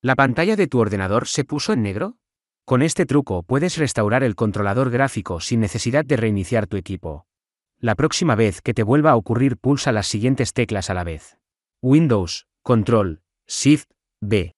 ¿La pantalla de tu ordenador se puso en negro? Con este truco puedes restaurar el controlador gráfico sin necesidad de reiniciar tu equipo. La próxima vez que te vuelva a ocurrir pulsa las siguientes teclas a la vez. Windows, Control, Shift, B.